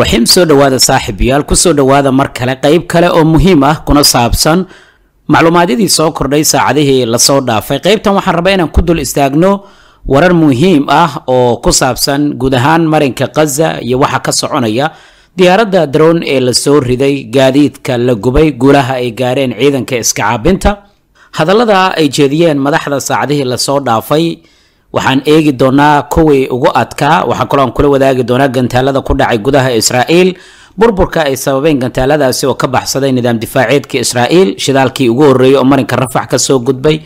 raxmaaniraxiim soo dhowaada saaxiibayaal kusoo dhowaada mar kale qayb kale oo muhiim ah kuna saabsan macluumaadyadii soo kordhay saacadihii lasoo dhaafay qaybtan waxaan rabaa inaan ku dul istaagno warar muhiim ah oo ku saabsan guud ahaan marinka khaza iyo waxa ka soconaya diyaaradda daroon ee lasoo riday gaadiidka la gubay guulaha ay gaareen ciidanka iska caabinta hadallada ay jeediyeen madaxda saacadihii lasoo dhaafay waxaan eegi doonaa kuwii ugu adkaa waxaa kaloo aan kula wadaagi doonaa gantaalada ku dhacay gudaha israa'iil burburka ay sababeen gantaaladaasi oo ka baxsaday nidaam difaaceedka israa'iil shidaalkii ugu horreeyey oo marinka rafax ka soo gudbay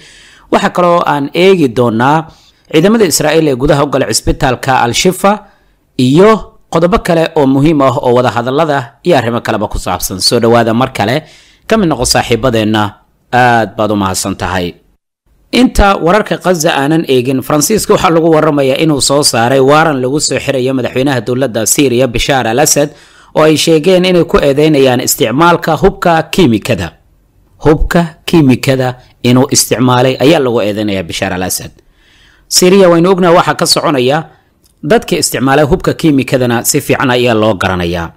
waxaa kaloo aan eegi doonaa ciidamada israa'iil ee gudaha u galay cisbitaalka al-shifa iyo qodobo kale oo muhiim ah oo wadahadallada iyo arrimo kaleba ku saabsan soo dhowaada mar kale ka mid noqo saaxiibadeenna aad baad u mahadsan tahay inta wararka khaza aanan eegin faransiiska waxaa lagu waramayaa inuu soo saaray waaran lagu soo xirayo madaxweynaha dowladda syriya bashaar al asad oo ay sheegeen inay ku eedeynayaan isticmaalka hubka kiimikada hubka kiimikada inuu isticmaalay ayaa lagu eedeynaya bashaar al asad syriya waynu ognaha waxaa ka soconaya dadka isticmaalay hubka kiimikadana si fiican ayaa loo garanayaa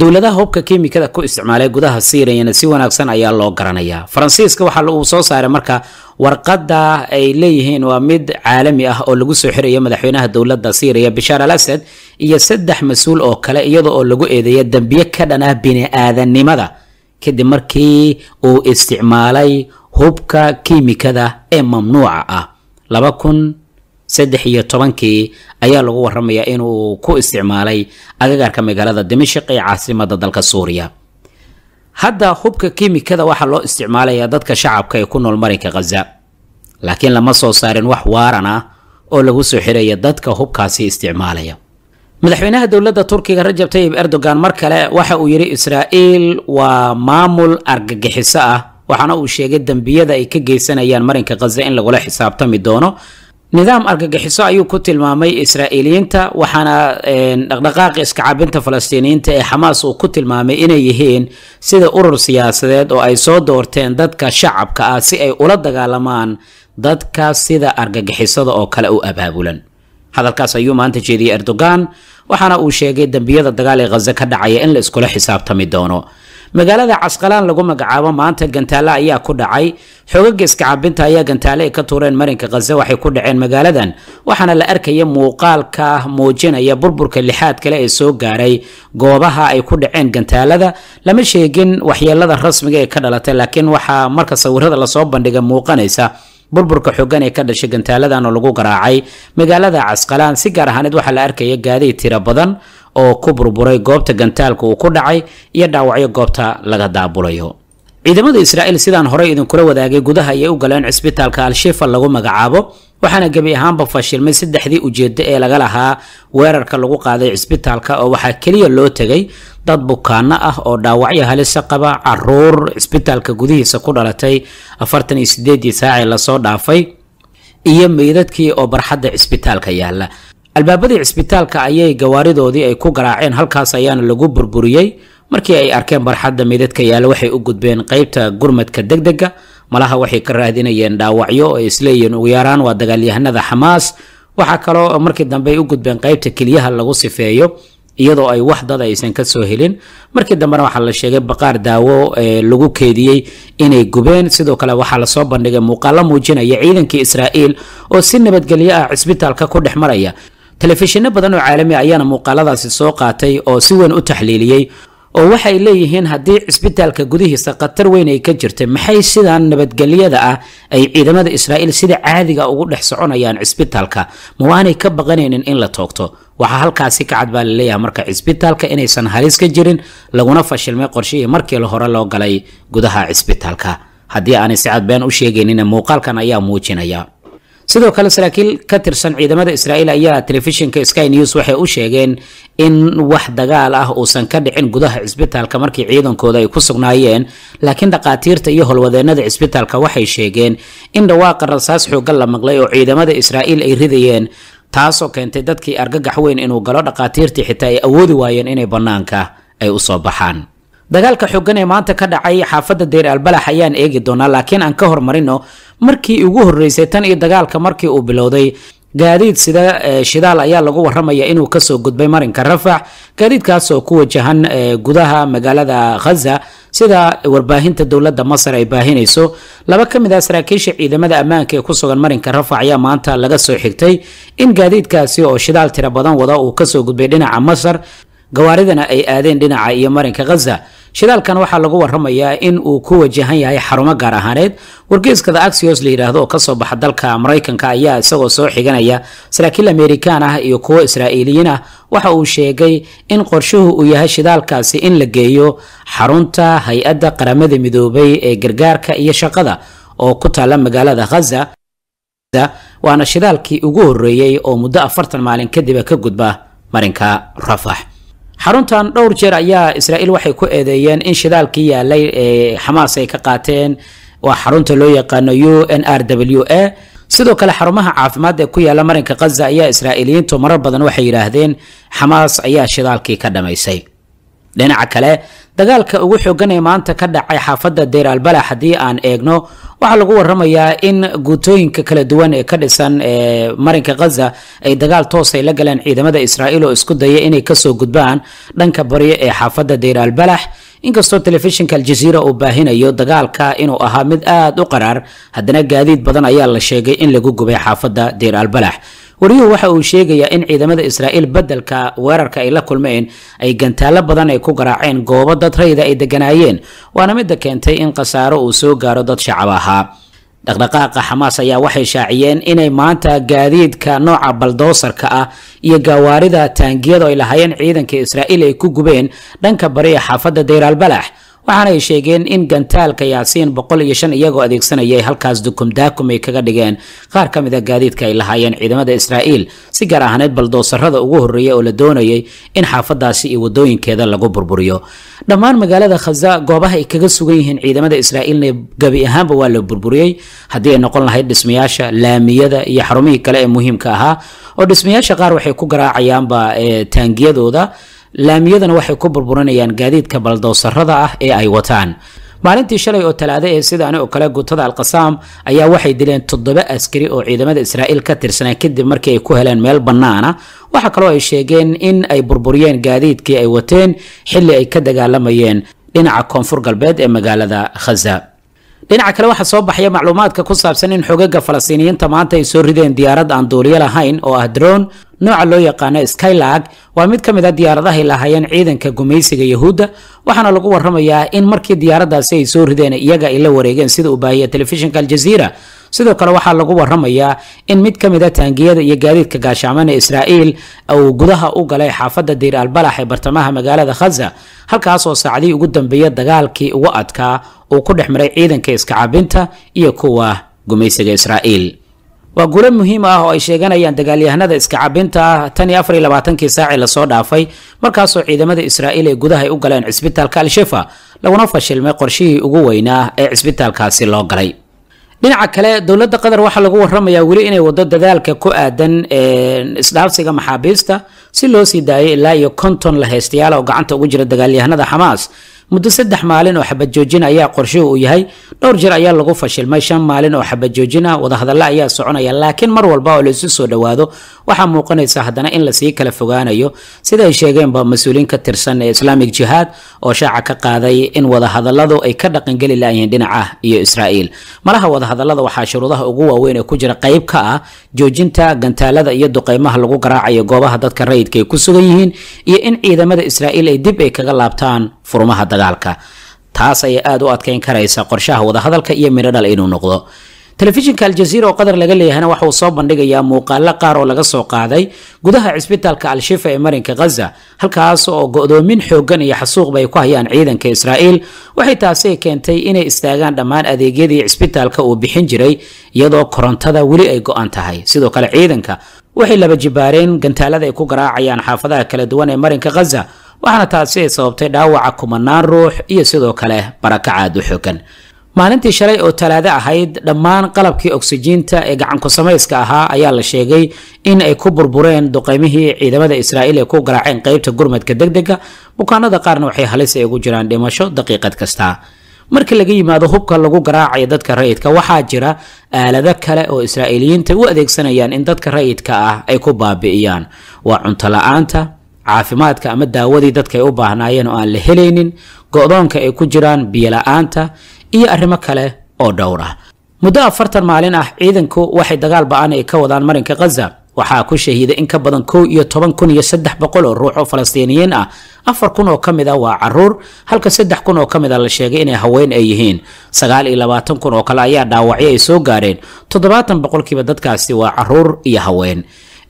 dowladaha hubka kiimikada ku isticmaalay gudaha siiriyana si wanaagsan ayaa loo garanayaa faransiiska waxaa uu soo saaray marka warqadda ay leeyihiin waa mid caalami ah oo lagu soo xirayo madaxweynaha dowladda siiriya bashaar al asad iyo saddex mas-uul oo kale iyada oo lagu eedeeya dembiyo ka dhan ah bini aadannimada kadib markii uu isticmaalay hubka kiimikada ee mamnuuca ah saddex iyo tobankii ayaa lagu waramayaa inuu ku isticmaalay agagaarka magaalada dimashik ee caasimada dalka suuriya hadda hubka kiimikada waxaa loo isticmaalayaa dadka shacabka ee ku nool marinka khaza laakiin lama soo saarin wax waaran ah oo lagu soo xiraya dadka hubkaasi isticmaalaya madaxweynaha dowladda turkiga rajab tayib erdogan mar kale waxa uu yidhi israa'iil waa maamul argagixiso ah waxaana uu sheegay dembiyada ay ka geysanayaan marinka khaza in lagula xisaabtami doono nidaam argagixiso ayuu ku tilmaamay israa'iiliyiinta waxaana eh, dhaqdhaqaaqa iskacabinta falastiiniyiinta ee xamaas uu ku tilmaamay inay yihiin sida urur siyaasadeed oo ay soo doorteen dadka shacabka ah si ay ula dagaalamaan dadka sida argagixisada oo kale u abaabulan hadalkaas ayuu maanta jeediyey erdogan waxaana uu sheegay dembiyada dagaal ee khaza ka dhacaya in la iskula xisaabtami doono magaalada casqalaan lagu magacaabo maanta gantaale ayaa ku dhacay xogagga iskacaabinta ayaa gantaale ay ka tuureen marinka khaza waxay ku dhaceen magaaladan waxaana la arkaya muuqaalka muujinaya burburka lixaad kale ee soo gaaray goobaha ay ku dhaceen gantaalada lama sheegin waxyeelada rasmiga ee ka dhalatay laakiin waxaa marka sawirada lasoo bandhiga muuqanaysa burburka xogan ee ka dhashay gantaaladan oo lagu garaacay magaalada casqalaan si gaar ahaaneed waxaa la arkaya gaadiid tiro badan oo ku burburay goobta gantaalka uu ku dhacay iyo dhaawacyo goobta laga daabulayo ciidamada israa'iil sidaan horey idinkula wadaagay gudaha ayay u galeen cisbitaalka al-shifa lagu magacaabo waxaana gebi ahaanba fashilmay saddexdii ujeeddo ee laga lahaa weerarka lagu qaaday cisbitaalka oo waxaa keliya loo tegay dad bukaano ah oo dhaawacyo halisa qaba caruur cisbitaalka gudihiisa ku dhalatay afartan iyo sideeddii saacee lasoo dhaafay iyo meydadkii oo barxadda cisbitaalka yaalla albaabadii cisbitaalka ayay gawaaridoodii ay ku garaaceen halkaas ayaana lagu burburiyey markii ay arkeen barxadda meydadka yaala waxay u gudbeen qaybta gurmadka degdega malaha waxay ka raadinayeen dhaawacyo oo isleeyihiin ugu yaraan waa dagaalyahanada xamaas waxaa kaloo markii dambe ay u gudbeen qaybta keliyaha lagu sifeeyo iyadoo ay wax dad aysan ka soo helin markii dambena waxaa la sheegay baqaar daawo ee eh, lagu keediyey inay gubeen sidoo kale waxaa lasoo bandhigay muuqaalo muujinaya ciidankii israa'iil oo si nabadgelyo ah cisbitaalka ku dhex maraya telefishinno badan oo caalami ayaana muuqaaladaasi soo qaatay oo si weyn u taxliiliyey oo waxay leeyihiin haddii cisbitaalka gudihiisa khatar weyn ay ka jirtay maxay sidan nabadgelyada ah ay ciidamada israa'iil sida caadiga ugu dhex soconayaan cisbitaalka ma waanay ka baqanaynin in la toogto waxaa halkaasi ka cad baa laleeyahay marka cisbitaalka inaysan halis ka jirin laguna fashilmay qorshihii markii la hore loo galay gudaha cisbitaalka haddii aanay si cad been u sheegaynina muuqaalkan ayaa muujinaya sidoo kale saraakiil ka tirsan ciidamada israa'iil ayaa telefishinka sky news waxay u sheegeen in wax dagaal ah uusan ka dhicin gudaha cisbitaalka markii ciidankooda ay ku sugnaayeen laakiin dhakhaatiirta iyo holwadeennada cisbitaalka waxay sheegeen in dhawaaqa rasaas xooggan la maqlay oo ciidamada israa'iil ay ridayeen taasoo keentay dadkii argagax weyn inuu galo dhakhaatiirtii xitaa ay awoodi waayeen inay bannaanka ay u soo baxaan dagaalka xoogan ee maanta ka dhacay xaafadda deer albalax ayaan eegi doonaa laakiin aan ka hormarino markii ugu horeysay tan iyo dagaalka markii uu bilowday gaadiid sida eh, shidaal ayaa lagu waramaya inuu kasoo gudbay marinka rafax gaadiidkaasoo ku wajahan eh, gudaha magaalada khaza sida warbaahinta dowladda masar ay baahinayso laba ka mid ah saraakiisha ciidamada ammaanka ee ku sugan marinka rafax ayaa maanta laga soo xigtay in gaadiidkaasi oo shidaal tiro badan wada uu kasoo gudbay dhinaca masar gawaaridana ay aadeen dhinaca iyo marinka khaza shidaalkan waxaa lagu waramayaa in uu ku wajahan yahay xarumo gaar ahaaneed wargeeskada axios la yidhaahdo oo kasoo baxa dalka maraykanka ayaa isagoo soo xiganaya saraakiil amerikaan ah iyo kuwo israa'iiliyiin ah waxa uu sheegay in qorshuhu uu yahay shidaalkaasi in la geeyo xarunta hay-adda qaramada midoobay ee gargaarka iyo shaqada oo ku taalla magaalada khaza waana shidaalkii ugu horreeyey oo muddo afartan maalin kadiba ka gudba marinka rafax xaruntan dhowr jeer ayaa israa'iil waxay ku eedeeyeen in shidaalkii yaalay xamaas ay ka qaateen waa xarunta loo yaqaano u n r w a sidoo kale xarumaha caafimaad ee ku yaala marinka khaza ayaa israa'iiliyiintu marar badan waxay yidhaahdeen xamaas ayaa shidaalkii ka dhammaysay dhinaca kale dagaalka ugu xoogan ee maanta ka dhacay xaafadda deer albalax haddii aan eegno waxaa lagu waramayaa in guutooyinka kala duwan ee ka dhisan ee marinka khaza ay dagaal toos ay la galeen ciidamada israa'iil oo isku daya inay kasoo gudbaan dhanka bari ee xaafadda deer albalax inkastoo telefishinka aljaziira uu baahinayo dagaalka inuu ahaa mid aada u qaraar haddana gaadiid badan ayaa la sheegay in lagu gubay xaafadda deer albalax waryuhu waxa uu sheegayaa in ciidamada israa'iil beddelka weerarka ay la kulmeen ay gantaallo badan ay ku garaaceen goobo dad rayda ay deganaayeen waana midda keentay in khasaaro uu soo gaaro dad shacab ahaa dhaqdhaqaaqa xamaas ayaa waxay shaaciyeen inay maanta gaadiidka nooca baldoosarka ah iyo gaawaarida taangiyadu ay lahaayeen ciidanka israa'iil ay ku gubeen dhanka bari ee xaafadda deyraalbalax waxaanay sheegeen in gantaalka yaasiin boqol iyo shan iyagoo adeegsanaya ay halkaas dukum daakum ay kaga dhigeen qaar ka mid a gaadiidka ay lahaayeen ciidamada israa'iil si gaar ahaaneed baldoosarada ugu horreeya oo la doonayay in xaafadaasi iyo wadooyinkeeda lagu burburiyo dhammaan magaalada khaza goobaha ay kaga sugan yihiin ciidamada israa'iilna gebi ahaanba waa la burburiyey haddii ay noqon lahayd dhismayaasha laamiyada iyo xarumihii kale ee muhiimka ahaa oo dhismayaasha qaar waxay ku garaacayaanba taangiyadooda laamiyadana waxay ku burburinayaan gaadiidka baldowsarada ah ee ay wataan maalintii shalay oo talaada ee sidaani oo kale gutada alqasaam ayaa waxay dileen toddoba askari oo ciidamada israa'iil ka tirsanaa kadib markii ay ku heleen meel bannaana waxaa kaloo ay sheegeen in ay burburiyeen gaadiidkii ay wateen xilli ay ka dagaalamayeen dhinaca koonfur galbeed ee magaalada khaza dhinaca kale waxaa soo baxaya macluumaadka ku saabsan in xogaga falastiiniyiinta maanta ay soo rideen diyaarad aan duuliyo lahayn oo ah drone nooca loo yaqaano skylag waa mid ka mid a ah diyaaradahay lahaayeen ciidanka gumaysiga yahuudda waxaana lagu warramayaa in markii diyaaraddaasi ay soo rideen iyaga ay la wareegeen sida uu baahiya telefishinka aljaziira sidoo kale waxaa lagu waramayaa in mid ka mid a ah taangiyada iyo gaadiidka gaashaamana israa'iil uu gudaha u galay xaafadda diir albalax ee bartamaha magaalada khaza halkaas oo saacdii ugu dambeeya dagaalkii ugu adkaa uu ku dhex maray ciidanka iskacabinta iyo kuwa gumaysiga israa'iil waa gure muhiim ah oo ay sheeganayaan dagaalyahanada iskacabinta tan iyo afar iyo labaatankii saacii lasoo dhaafay markaasoo ciidamada israa'iil ay gudaha ay u galeen cisbitaalka al-shifa laguna fashilmay qorshihii ugu weynaa ee cisbitaalkaasi loo galay dhinaca kale dowladda qatar waxaa lagu waramayaa weli inay wado dadaalka ku aadan isdhaafsiga maxaabiista si loo sii daayo ilaa iyo konton la haystayaal oo gacanta ugu jira dagaalyahanada xamaas muddo saddex maalin oo xabad joojin ayaa qorshuhu uu yahay dhowr jir ayaa lagu fashilmay shan maalin oo xabad joojin ah wadahadalla ayaa soconaya laakiin mar walba oo laisu soo dhowaado waxaa muuqanaysa haddana in lasii kala fogaanayo sida ay sheegeenba mas-uuliin ka tirsan ee islaamig jihaad oo shaaca ka qaaday in wadahadalladu ay ka dhaqangeli laayihiin dhinacah iyo israa'iil malaha wadahadallada waxaa shuruudaha ugu waaweyn ee ku jira qayb ka ah joojinta gantaalada iyo duqeymaha lagu garaacayo goobaha dadka rayidka ay ku sugan yihiin iyo in ciidamada israa'iil ay dib ay kaga laabtaan furmaha dagaalka taas ayay aada u adkeyn karaysa qorshaha wadahadalka iyo midhodhal inuu noqdo telefishinka aljaziira oo qadar laga leeyahana waxauu soo bandhigayaa muuqaalo qaar oo laga soo qaaday gudaha cisbitaalka al-shifa ee marinka khaza halkaas oo go-doomin xoogan iyo xasuuqba ay ku hayaan ciidanka israa'iil waxay taasi keentay inay istaagaan dhammaan adeegyadii cisbitaalka uu bixin jiray iyadoo korontada weli ay go'an tahay sidoo kale ciidanka waxay laba jibaareen gantaalada ay ku garaacayaan xaafadaha kala duwan ee marinka khaza waxaana taasi ay sababtay dhaawaca kumanaan ruux iyo sidoo kale barakacaad u xogan maalintii shalay oo talaade ahayd dhammaan qalabkii ogsijiinta ee gacanku samayska ahaa ayaa la sheegay in ay ku burbureen duqaymihii ciidamada israa'iil ee ku garaaceen qaybta gurmadka degdega bukaanada qaarna waxay halis ay ugu jiraan dhimasho daqiiqad kasta marka laga yimaado hubka lagu garaacayo dadka rayidka waxaa jira aalado kale oo israa'iiliyiinta u adeegsanayaan in dadka rayidka ah ay ku baabi'iyaan waa cunto la caafimaadka ama daawadii dadka ay u baahnaayeen oo aan la helaynin go-doonka ay ku jiraan biyola-aanta iyo arrimo kale oo dhowr ah muddo afartan maalin ah ciidanku waxay dagaal ba-aan ay ka wadaan marinka khaza waxaa ku shahiiday in ka badan kow iyo toban kun iyo saddex boqol oo ruux oo falastiiniyiin ah afar kun oo ka mid a ah waa caruur halka saddex kun oo ka mid a ah la sheegay inay haween ay yihiin sagaal iyo labaatan kun oo kale ayaa dhaawacyo ay soo gaareen toddobaatan boqolkiiba dadkaasi waa caruur iyo haween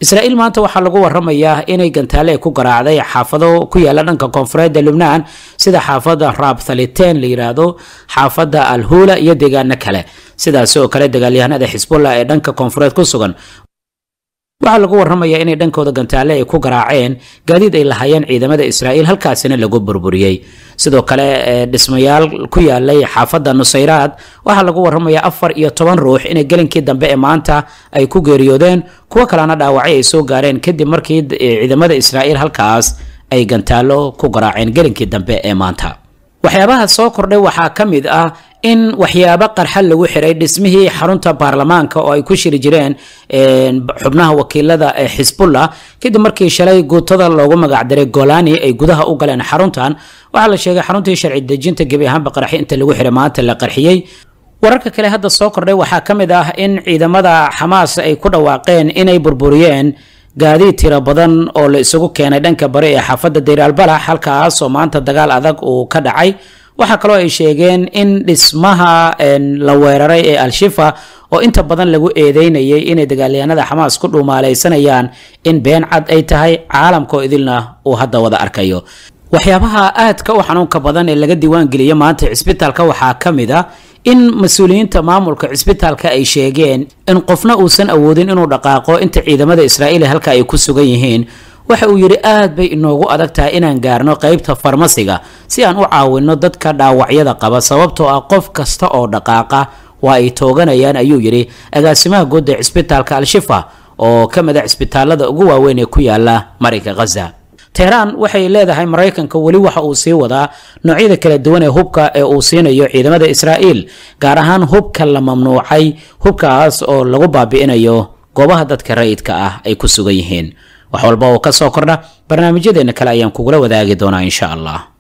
israa'iil maanta waxaa lagu waramayaa inay gantaale ku garaacday xaafado ku yaala dhanka koonfureedda lubnaan sida xaafada raabthaliteen la yiraahdo xaafada alhuula iyo deegaano kale sidaasi oo kale dagaalyahanada xisbullah ee dhanka koonfureed ku sugan waxaa lagu warramayaa inay dhankooda gantaale ay ku garaaceen gaadiid ay lahaayeen ciidamada israa'iil halkaasina lagu burburiyey sidoo kale eh, dhismayaal ku yaalay xaafadda nusayraad waxaa lagu warramayaa afar iyo toban ruux inay gelinkii dambe ee maanta ay ku geeriyoodeen kuwo kalena dhaawacay ay soo gaareen kadib markii eh, ciidamada israa'iil halkaas ay gantaalo ku garaaceen gelinkii dambe ee maanta waxyaabaha soo kordhay waxaa ka mid ah in waxyaabo qarxa lagu xiray dhismihii xarunta baarlamaanka oo ay ku shiri jireen xubnaha wakiilada ee eh, xisbullah kadib markii shalay guutada loogu magacdiray golani ay gudaha u galeen xaruntan waxaa la sheegay xaruntii sharci dejinta gebi ahaanba qarxi inta lagu xiray maanta la qarxiyey wararka kale hadda soo kordhay waxaa ka mid ah in ciidamada xamaas ay ku dhawaaqeen inay burburiyeen gaadiid tiro badan oo la isugu keenay dhanka bari ee xaafadda dayr albalax halkaas oo maanta dagaal adag uu ka dhacay waxaa kaloo ay sheegeen in dhismaha la weeraray ee al-shifa oo inta badan lagu eedeynayay inay dagaalyahanada xamaas ku dhuumaalaysanayaan in been cad ay tahay caalamkoo idilna uu hadda wada arkayo waxyaabaha aadka u xanuunka badan ee laga diiwaangeliyo maanta cisbitaalka waxaa ka mid a ah in mas-uuliyiinta maamulka cisbitaalka ay sheegeen in qofna uusan awoodin inuu dhaqaaqo inta ciidamada israa'iil halka ay ku sugan yihiin waxa uu yidhi aad bay inoogu adag tahay inaan gaarno qaybta farmasiga si aan u caawinno dadka dhaawacyada qaba sababtoo ah qof kasta oo dhaqaaqa waa ay tooganayaan ayuu yidhi agaasimaha guud ee cisbitaalka al-shifa oo ka mid a ah cisbitaalada ugu waaweyn ee ku yaalla marinka khaza teheraan waxay leedahay maraykanka weli waxa uu sii wadaa noocyada kala duwan ee hubka ee uu siinayo ciidamada israa'iil gaar ahaan hubka la mamnuucay hubkaas oo lagu baabi'inayo goobaha dadka rayidka ah ay ku sugan yihiin wax walba oo ka soo kordha barnaamijyadeenna kale ayaan kugula wadaagi doonaa insha allah